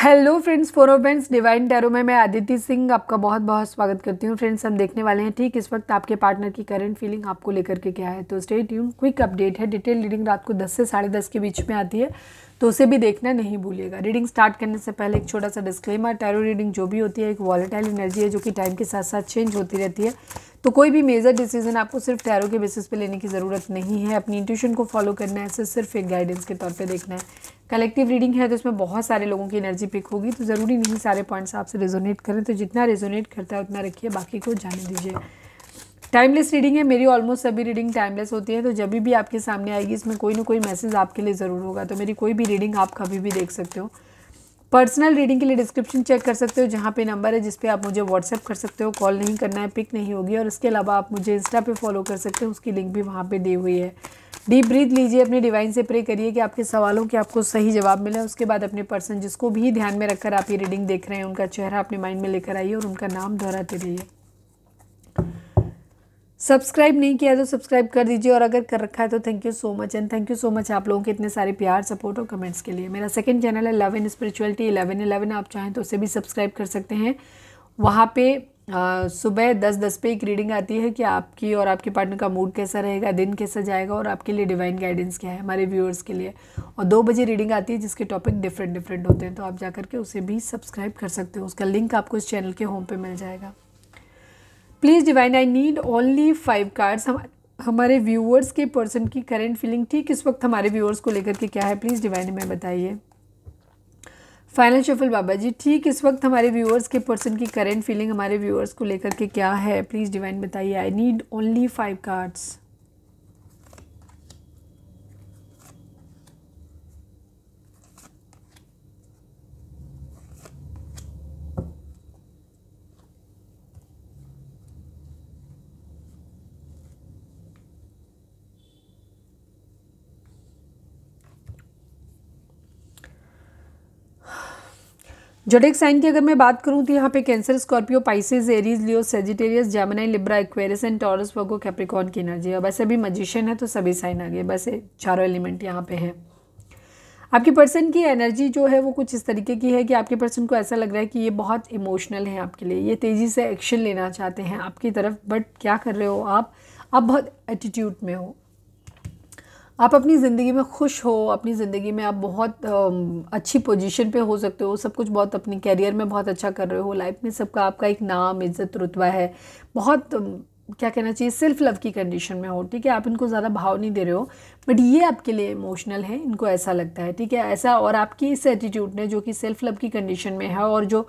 hello friends of friends divine tarot में मैं आदित्य सिंह आपका बहुत बहुत स्वागत करती हूँ फ्रेंड्स हम देखने वाले हैं ठीक इस वक्त आपके पार्टनर की करंट फीलिंग आपको लेकर के क्या है तो स्टे ट्यून क्विक अपडेट है डिटेल रीडिंग रात को 10 से साढ़े दस के बीच में आती है तो उसे भी देखना नहीं भूलिएगा रीडिंग स्टार्ट करने से पहले एक छोटा सा डिस्क्लेमर टैरो रीडिंग जो भी होती है एक वॉलेटाइल एनर्जी है जो कि टाइम के साथ साथ चेंज होती रहती है तो कोई भी मेजर डिसीजन आपको सिर्फ टैरो के बेसिस पे लेने की ज़रूरत नहीं है अपनी इंट्यूशन को फॉलो करना है सिर्फ एक गाइडेंस के तौर पे देखना है कलेक्टिव रीडिंग है तो इसमें बहुत सारे लोगों की एनर्जी पिक होगी तो ज़रूरी नहीं सारे पॉइंट्स आपसे रेजोनेट करें तो जितना रेजोनेट करता है उतना रखिए बाकी को जाने दीजिए टाइमलेस रीडिंग है मेरी ऑलमोस्ट सभी रीडिंग टाइमलेस होती है तो जब भी आपके सामने आएगी इसमें कोई ना कोई मैसेज आपके लिए ज़रूर होगा तो मेरी कोई भी रीडिंग आप कभी भी देख सकते हो पर्सनल रीडिंग के लिए डिस्क्रिप्शन चेक कर सकते हो जहाँ पे नंबर है जिस पे आप मुझे व्हाट्सअप कर सकते हो कॉल नहीं करना है पिक नहीं होगी और इसके अलावा आप मुझे इंस्टा पे फॉलो कर सकते हो उसकी लिंक भी वहाँ पे दी हुई है डीप ब्रीथ लीजिए अपने डिवाइन से प्रे करिए कि आपके सवालों के आपको सही जवाब मिले उसके बाद अपने पर्सन जिसको भी ध्यान में रखकर आप ये रीडिंग देख रहे हैं उनका चेहरा अपने माइंड में लेकर आइए और उनका नाम दोहराते रहिए सब्सक्राइब नहीं किया तो सब्सक्राइब कर दीजिए और अगर कर रखा है तो thank you so much and thank you so much आप लोगों के इतने सारे प्यार सपोर्ट और कमेंट्स के लिए मेरा सेकंड चैनल है love and spirituality eleven eleven आप चाहें तो उसे भी सब्सक्राइब कर सकते हैं वहाँ पे सुबह दस दस पे एक रीडिंग आती है कि आपकी और आपके पार्टनर का मूड कैसा रहेगा दिन कैसा जाएगा और आपके लिए डिवाइन गाइडेंस क्या है हमारे व्यूअर्स के लिए और दो बजे रीडिंग आती है जिसके टॉपिक डिफरेंट डिफरेंट होते हैं तो आप जा करके उसे भी सब्सक्राइब कर सकते हो उसका लिंक आपको इस चैनल के होम पर मिल जाएगा please divine I need only five cards हम हमारे व्यूअर्स के पर्सन की करेंट फीलिंग ठीक इस वक्त हमारे व्यूअर्स को लेकर के क्या है प्लीज़ डिवाइन में बताइए फाइनल शफल बाबा जी ठीक इस वक्त हमारे व्यूअर्स के पर्सन की करेंट फीलिंग हमारे व्यूअर्स को लेकर के क्या है प्लीज़ डिवाइन बताइए I need only five cards zodiac sign की अगर मैं बात करूँ तो यहाँ पे Cancer Scorpio Pisces Aries Leo Sagittarius Gemini Libra Aquarius and Taurus Virgo Capricorn की एनर्जी है वैसे भी मजिशियन है तो सभी साइन आ गए ये चारों एलिमेंट यहाँ पे हैं आपके पर्सन की एनर्जी जो है वो कुछ इस तरीके की है कि आपके पर्सन को ऐसा लग रहा है कि ये बहुत इमोशनल है आपके लिए ये तेज़ी से एक्शन लेना चाहते हैं आपकी तरफ बट क्या कर रहे हो आप आप बहुत एटीट्यूड में हो आप अपनी ज़िंदगी में खुश हो अपनी ज़िंदगी में आप बहुत अच्छी पोजीशन पे हो सकते हो सब कुछ बहुत अपनी कैरियर में बहुत अच्छा कर रहे हो लाइफ में सबका आपका एक नाम इज़्ज़त रुतबा है बहुत क्या कहना चाहिए सेल्फ लव की कंडीशन में हो ठीक है आप इनको ज़्यादा भाव नहीं दे रहे हो बट ये आपके लिए इमोशनल है इनको ऐसा लगता है ठीक है ऐसा और आपकी इस एटीट्यूड ने जो कि सेल्फ लव की कंडीशन में है और जो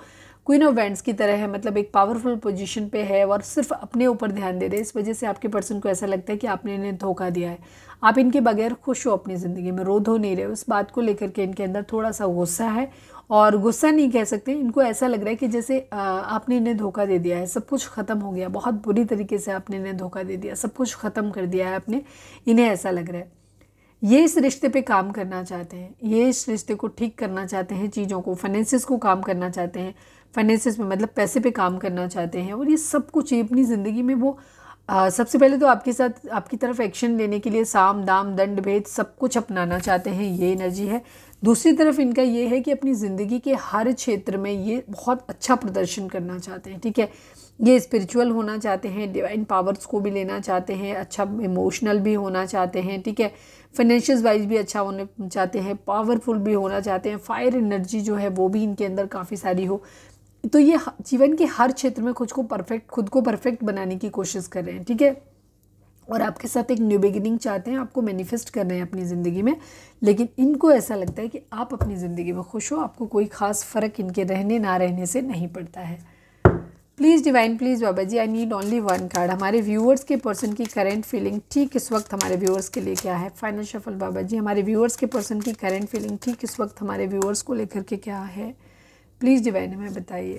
क्वीन ऑफ वैंड्स की तरह है मतलब एक पावरफुल पोजीशन पे है और सिर्फ अपने ऊपर ध्यान दे रहे इस वजह से आपके पर्सन को ऐसा लगता है कि आपने इन्हें धोखा दिया है आप इनके बगैर खुश हो अपनी ज़िंदगी में रो धो नहीं रहे उस बात को लेकर के इनके अंदर थोड़ा सा गुस्सा है और गुस्सा नहीं कह सकते इनको ऐसा लग रहा है कि जैसे आपने इन्हें धोखा दे दिया है सब कुछ ख़त्म हो गया बहुत बुरी तरीके से आपने इन्हें धोखा दे दिया सब कुछ ख़त्म कर दिया है आपने इन्हें ऐसा लग रहा है ये इस रिश्ते पे काम करना चाहते हैं ये इस रिश्ते को ठीक करना चाहते हैं चीज़ों को फाइनेंसिस को काम करना चाहते हैं फाइनेंसिस में मतलब पैसे पे काम करना चाहते हैं और ये सब कुछ ये अपनी ज़िंदगी में वो आ, सबसे पहले तो आपके साथ आपकी तरफ एक्शन लेने के लिए साम दाम दंड भेद सब कुछ अपनाना चाहते हैं ये एनर्जी है दूसरी तरफ इनका ये है कि अपनी ज़िंदगी के हर क्षेत्र में ये बहुत अच्छा प्रदर्शन करना चाहते हैं ठीक है ये स्पिरिचुअल होना चाहते हैं डिवाइन पावर्स को भी लेना चाहते हैं अच्छा इमोशनल भी होना चाहते हैं ठीक है फाइनेंशियल वाइज भी अच्छा होने चाहते हैं पावरफुल भी होना चाहते हैं फायर एनर्जी जो है वो भी इनके अंदर काफ़ी सारी हो तो ये जीवन के हर क्षेत्र में खुद को परफेक्ट खुद को परफेक्ट बनाने की कोशिश कर रहे हैं ठीक है और आपके साथ एक न्यू बिगिनिंग चाहते हैं आपको मैनिफेस्ट कर रहे हैं अपनी ज़िंदगी में लेकिन इनको ऐसा लगता है कि आप अपनी ज़िंदगी में खुश हो आपको कोई ख़ास फ़र्क इनके रहने ना रहने से नहीं पड़ता है please divine please Baba ji I need only one card हमारे व्यूअर्स के पर्सन की करेंट फीलिंग ठीक इस वक्त हमारे व्यूअर्स के लिए क्या है फाइनल शफल बाबा जी हमारे व्यूअर्स के पर्सन की करेंट फीलिंग ठीक इस वक्त हमारे व्यूअर्स को लेकर के क्या है प्लीज़ डिवाइन हमें बताइए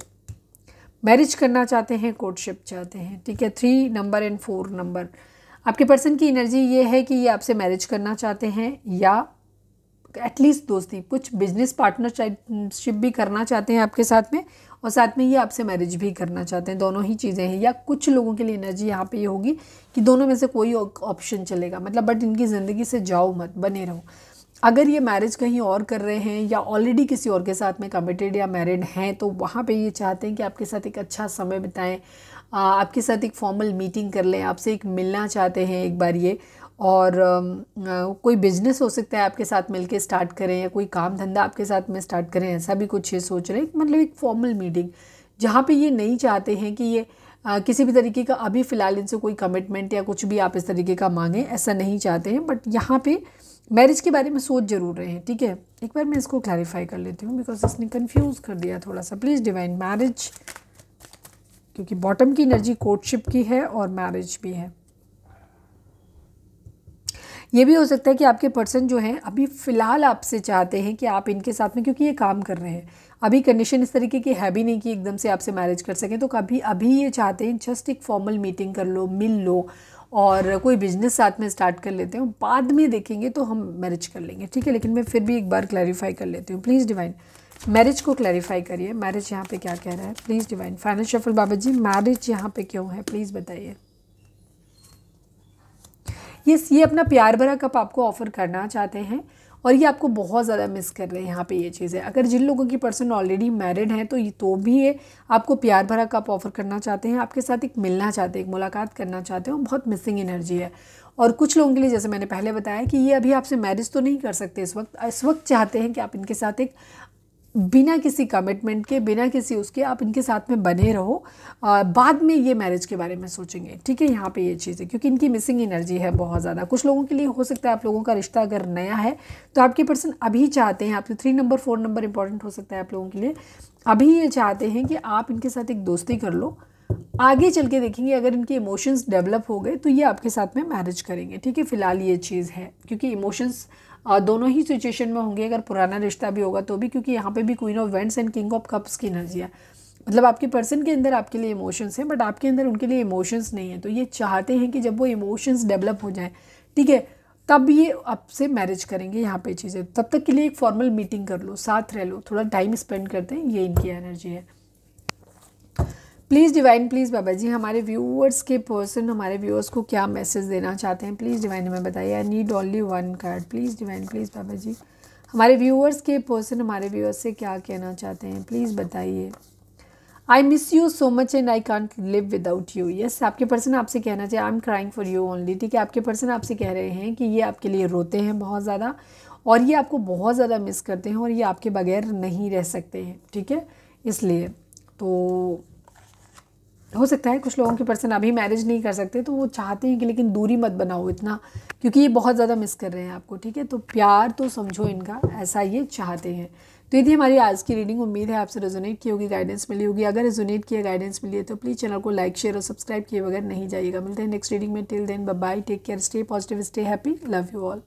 मैरिज करना चाहते हैं कोर्टशिप चाहते हैं ठीक है three number and four number आपके पर्सन की एनर्जी ये है कि ये आपसे मैरिज करना चाहते हैं या एटलीस्ट दोस्ती कुछ बिजनेस पार्टनरशिप भी करना चाहते हैं आपके साथ में और साथ में ये आपसे मैरिज भी करना चाहते हैं दोनों ही चीज़ें हैं या कुछ लोगों के लिए एनर्जी यहाँ पे ये यह होगी कि दोनों में से कोई ऑप्शन चलेगा मतलब बट इनकी ज़िंदगी से जाओ मत बने रहो अगर ये मैरिज कहीं और कर रहे हैं या ऑलरेडी किसी और के साथ में कमिटेड या मैरिड हैं तो वहाँ पे ये चाहते हैं कि आपके साथ एक अच्छा समय बिताएं आपके साथ एक फॉर्मल मीटिंग कर लें आपसे एक मिलना चाहते हैं एक बार ये और आ, कोई बिजनेस हो सकता है आपके साथ मिलके स्टार्ट करें या कोई काम धंधा आपके साथ में स्टार्ट करें ऐसा भी कुछ ये सोच रहे हैं मतलब एक फॉर्मल मीटिंग जहाँ पे ये नहीं चाहते हैं कि ये आ, किसी भी तरीके का अभी फ़िलहाल इनसे कोई कमिटमेंट या कुछ भी आप इस तरीके का मांगें ऐसा नहीं चाहते हैं बट यहाँ पर मैरिज के बारे में सोच जरूर रहे हैं ठीक है एक बार मैं इसको क्लैरिफाई कर लेती हूँ बिकॉज इसने कन्फ्यूज कर दिया थोड़ा सा प्लीज़ डिवाइन मैरिज क्योंकि बॉटम की एनर्जी कोर्टशिप की है और मैरिज भी है ये भी हो सकता है कि आपके पर्सन जो हैं अभी फ़िलहाल आपसे चाहते हैं कि आप इनके साथ में क्योंकि ये काम कर रहे हैं अभी कंडीशन इस तरीके की है भी नहीं कि एकदम से आपसे मैरिज कर सकें तो कभी अभी ये चाहते हैं जस्ट एक फॉर्मल मीटिंग कर लो मिल लो और कोई बिजनेस साथ में स्टार्ट कर लेते हैं बाद में देखेंगे तो हम मैरिज कर लेंगे ठीक है लेकिन मैं फिर भी एक बार क्लैरिफाई कर लेती हूँ प्लीज़ डिवाइन मैरिज को क्लैरिफाई करिए मैरिज यहाँ पे क्या कह रहा है please divine final shuffle Baba ji marriage यहाँ पे क्यों है प्लीज़ बताइए यस ये अपना प्यार भरा कप आपको ऑफ़र करना चाहते हैं और ये आपको बहुत ज़्यादा मिस कर रहे हैं यहाँ पे ये चीज़ें अगर जिन लोगों की पर्सन ऑलरेडी मैरिड हैं तो ये तो भी ये आपको प्यार भरा कप ऑफर करना चाहते हैं आपके साथ एक मिलना चाहते हैं एक मुलाकात करना चाहते हैं बहुत मिसिंग एनर्जी है और कुछ लोगों के लिए जैसे मैंने पहले बताया कि ये अभी आपसे मैरिज तो नहीं कर सकते इस वक्त इस वक्त चाहते हैं कि आप इनके साथ एक बिना किसी कमिटमेंट के बिना किसी उसके आप इनके साथ में बने रहो आ, बाद में ये मैरिज के बारे में सोचेंगे ठीक है यहाँ पे ये चीज़ है क्योंकि इनकी मिसिंग एनर्जी है बहुत ज़्यादा कुछ लोगों के लिए हो सकता है आप लोगों का रिश्ता अगर नया है तो आपके पर्सन अभी चाहते हैं आपके three number four number important हो सकता है आप लोगों के लिए अभी ये चाहते हैं कि आप इनके साथ एक दोस्ती कर लो आगे चल के देखेंगे अगर इनके इमोशंस डेवलप हो गए तो ये आपके साथ में मैरिज करेंगे ठीक है फिलहाल ये चीज़ है क्योंकि इमोशंस दोनों ही सिचुएशन में होंगे अगर पुराना रिश्ता भी होगा तो भी क्योंकि यहाँ पे भी queen of wands and king of cups की एनर्जी है मतलब आपके पर्सन के अंदर आपके लिए इमोशंस हैं बट आपके अंदर उनके लिए इमोशंस नहीं है तो ये चाहते हैं कि जब वो इमोशंस डेवलप हो जाए ठीक है तब ये आपसे मैरिज करेंगे यहाँ पे चीज़ें तब तक के लिए एक फॉर्मल मीटिंग कर लो साथ रह लो थोड़ा टाइम स्पेंड करते हैं ये इनकी एनर्जी है प्लीज़ डिवाइन प्लीज़ बाबा जी हमारे व्यूअर्स के पर्सन हमारे व्यूअर्स को क्या मैसेज देना चाहते हैं प्लीज़ डिवाइन हमें बताइए I need only one card please divine please बाबा जी हमारे व्यूअर्स के पर्सन हमारे व्यूअर्स से क्या कहना चाहते हैं प्लीज़ बताइए I miss you so much and I can't live without you yes आपके पर्सन आपसे कहना चाहिए I am crying for you only ठीक है आपके पर्सन आपसे कह रहे हैं कि ये आपके लिए रोते हैं बहुत ज़्यादा और ये आपको बहुत ज़्यादा मिस करते हैं और ये आपके बगैर नहीं रह सकते हैं ठीक है इसलिए तो हो सकता है कुछ लोगों के पर्सन अभी मैरिज नहीं कर सकते तो वो चाहते हैं कि लेकिन दूरी मत बनाओ इतना क्योंकि ये बहुत ज़्यादा मिस कर रहे हैं आपको ठीक है तो प्यार तो समझो इनका ऐसा ये चाहते हैं तो ये थी हमारी आज की रीडिंग उम्मीद है आपसे रेजोनेट की होगी गाइडेंस मिली होगी अगर रेजोनेट किया गाइडेंस मिली है तो प्लीज़ चैनल को लाइक शेयर और सब्सक्राइब किए बगैर नहीं जाइएगा मिलते हैं नेक्स्ट रीडिंग में till then bye take care stay positive stay happy love you all